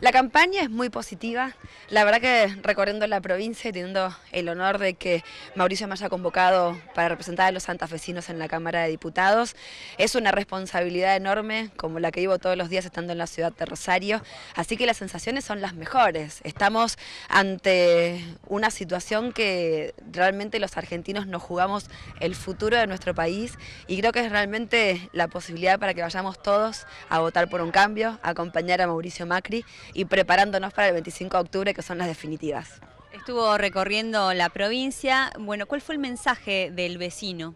La campaña es muy positiva, la verdad que recorriendo la provincia y teniendo el honor de que Mauricio me haya convocado para representar a los santafesinos en la Cámara de Diputados, es una responsabilidad enorme como la que vivo todos los días estando en la ciudad de Rosario, así que las sensaciones son las mejores, estamos ante una situación que realmente los argentinos nos jugamos el futuro de nuestro país y creo que es realmente la posibilidad para que vayamos todos a votar por un cambio, acompañar a Mauricio Macri, y preparándonos para el 25 de octubre, que son las definitivas. Estuvo recorriendo la provincia. Bueno, ¿cuál fue el mensaje del vecino?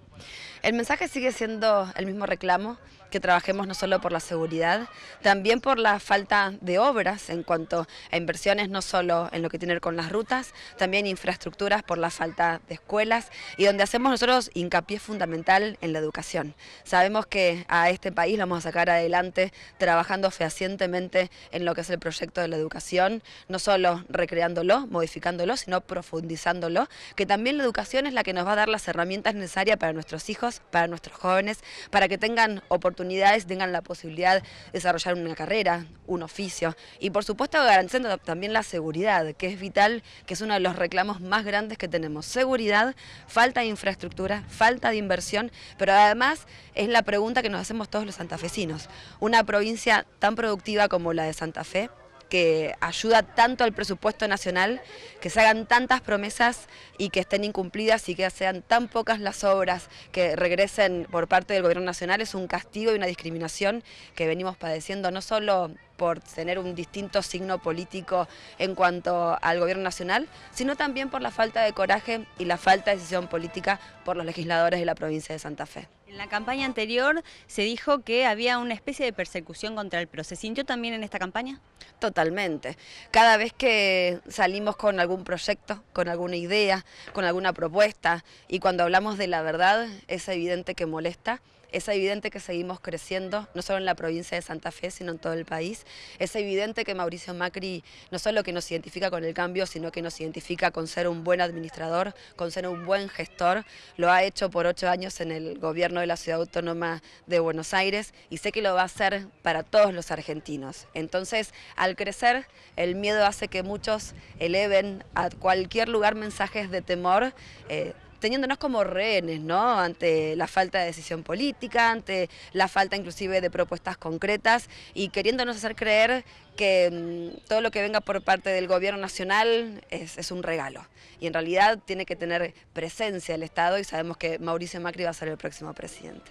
El mensaje sigue siendo el mismo reclamo, que trabajemos no solo por la seguridad, también por la falta de obras en cuanto a inversiones, no solo en lo que tiene con las rutas, también infraestructuras por la falta de escuelas y donde hacemos nosotros hincapié fundamental en la educación. Sabemos que a este país lo vamos a sacar adelante trabajando fehacientemente en lo que es el proyecto de la educación, no solo recreándolo, modificándolo, sino profundizándolo, que también la educación es la que nos va a dar las herramientas necesarias para nuestro nuestros hijos, para nuestros jóvenes, para que tengan oportunidades, tengan la posibilidad de desarrollar una carrera, un oficio y por supuesto garantizando también la seguridad, que es vital, que es uno de los reclamos más grandes que tenemos. Seguridad, falta de infraestructura, falta de inversión, pero además es la pregunta que nos hacemos todos los santafesinos. Una provincia tan productiva como la de Santa Fe, que ayuda tanto al presupuesto nacional, que se hagan tantas promesas y que estén incumplidas y que sean tan pocas las obras que regresen por parte del gobierno nacional es un castigo y una discriminación que venimos padeciendo no solo por tener un distinto signo político en cuanto al gobierno nacional, sino también por la falta de coraje y la falta de decisión política por los legisladores de la provincia de Santa Fe. En la campaña anterior se dijo que había una especie de persecución contra el PRO. ¿Se sintió también en esta campaña? Totalmente. Cada vez que salimos con algún proyecto, con alguna idea, con alguna propuesta y cuando hablamos de la verdad es evidente que molesta es evidente que seguimos creciendo, no solo en la provincia de Santa Fe, sino en todo el país. Es evidente que Mauricio Macri no solo que nos identifica con el cambio, sino que nos identifica con ser un buen administrador, con ser un buen gestor. Lo ha hecho por ocho años en el gobierno de la Ciudad Autónoma de Buenos Aires y sé que lo va a hacer para todos los argentinos. Entonces, al crecer, el miedo hace que muchos eleven a cualquier lugar mensajes de temor. Eh, teniéndonos como rehenes, ¿no? Ante la falta de decisión política, ante la falta inclusive de propuestas concretas y queriéndonos hacer creer que mm, todo lo que venga por parte del gobierno nacional es, un regalo. Y en realidad tiene que tener presencia el Estado y sabemos que Mauricio Macri va a ser el próximo presidente.